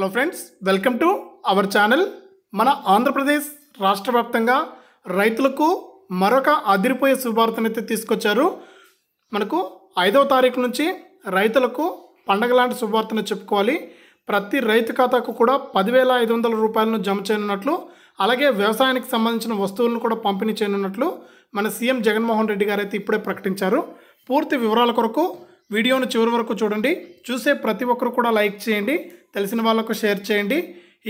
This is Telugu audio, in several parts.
hello friends welcome to our channel మన ఆంధ్రప్రదేశ్ రాష్ట్ర వ్యాప్తంగా రైతులకు మరొక అదిరిపోయే శుభార్తనైతే తీసుకొచ్చారు మనకు ఐదవ తారీఖు నుంచి రైతులకు పండగ లాంటి శుభార్తను చెప్పుకోవాలి ప్రతి రైతు ఖాతాకు కూడా పదివేల ఐదు వందల రూపాయలను జమ చేయనున్నట్లు అలాగే వ్యవసాయానికి సంబంధించిన వస్తువులను కూడా పంపిణీ చేయనున్నట్లు మన సీఎం జగన్మోహన్ రెడ్డి గారు అయితే ఇప్పుడే ప్రకటించారు పూర్తి వివరాల కొరకు వీడియోను చివరి వరకు చూడండి చూసే ప్రతి ఒక్కరు కూడా లైక్ చేయండి తెలిసిన వాళ్ళకు షేర్ చేయండి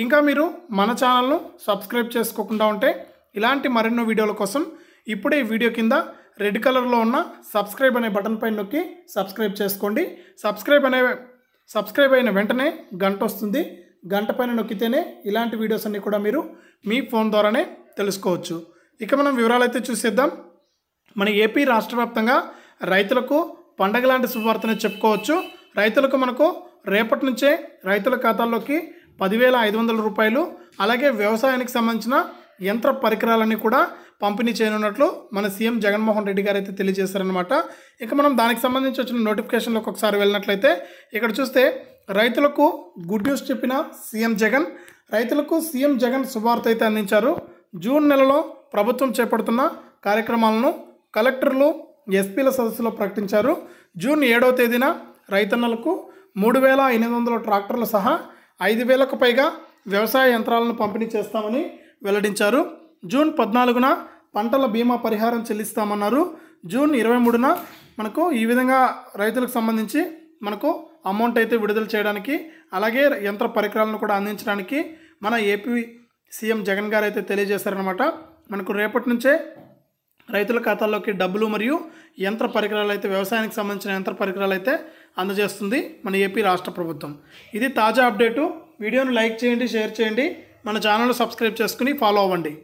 ఇంకా మీరు మన ఛానల్ను సబ్స్క్రైబ్ చేసుకోకుండా ఉంటే ఇలాంటి మరెన్నో వీడియోల కోసం ఇప్పుడే వీడియో కింద రెడ్ కలర్లో ఉన్న సబ్స్క్రైబ్ అనే బటన్ పైన నొక్కి సబ్స్క్రైబ్ చేసుకోండి సబ్స్క్రైబ్ అనే సబ్స్క్రైబ్ అయిన వెంటనే గంట వస్తుంది గంట పైన నొక్కితేనే ఇలాంటి వీడియోస్ అన్నీ కూడా మీరు మీ ఫోన్ ద్వారానే తెలుసుకోవచ్చు ఇక మనం వివరాలైతే చూసేద్దాం మన ఏపీ రాష్ట్ర రైతులకు పండగ లాంటి శుభవార్తను చెప్పుకోవచ్చు రైతులకు మనకు రేపటి నుంచే రైతుల ఖాతాల్లోకి పదివేల ఐదు వందల రూపాయలు అలాగే వ్యవసాయానికి సంబంధించిన యంత్ర పరికరాలన్నీ కూడా పంపిణీ చేయనున్నట్లు మన సీఎం జగన్మోహన్ రెడ్డి గారు అయితే తెలియజేశారనమాట ఇక మనం దానికి సంబంధించి వచ్చిన నోటిఫికేషన్లోకి ఒకసారి వెళ్ళినట్లయితే ఇక్కడ చూస్తే రైతులకు గుడ్ న్యూస్ చెప్పిన సీఎం జగన్ రైతులకు సీఎం జగన్ శుభార్త అయితే అందించారు జూన్ నెలలో ప్రభుత్వం చేపడుతున్న కార్యక్రమాలను కలెక్టర్లు ఎస్పీల సదస్సులో ప్రకటించారు జూన్ ఏడవ తేదీన రైతన్నలకు మూడు వేల ఎనిమిది వందల ట్రాక్టర్లు సహా ఐదు వేలకు పైగా వ్యవసాయ యంత్రాలను పంపిణీ చేస్తామని వెల్లడించారు జూన్ పద్నాలుగున పంటల బీమా పరిహారం చెల్లిస్తామన్నారు జూన్ ఇరవై మూడున మనకు ఈ విధంగా రైతులకు సంబంధించి మనకు అమౌంట్ అయితే విడుదల చేయడానికి అలాగే యంత్ర పరికరాలను కూడా అందించడానికి మన ఏపీ సీఎం జగన్ గారు అయితే తెలియజేశారనమాట మనకు రేపటి నుంచే రైతుల ఖాతాల్లోకి డబ్బులు మరియు యంత్ర పరికరాలు అయితే వ్యవసాయానికి సంబంధించిన యంత్ర పరికరాలు అయితే అందజేస్తుంది మన ఏపీ రాష్ట్ర ప్రభుత్వం ఇది తాజా అప్డేటు వీడియోను లైక్ చేయండి షేర్ చేయండి మన ఛానల్ సబ్స్క్రైబ్ చేసుకుని ఫాలో అవ్వండి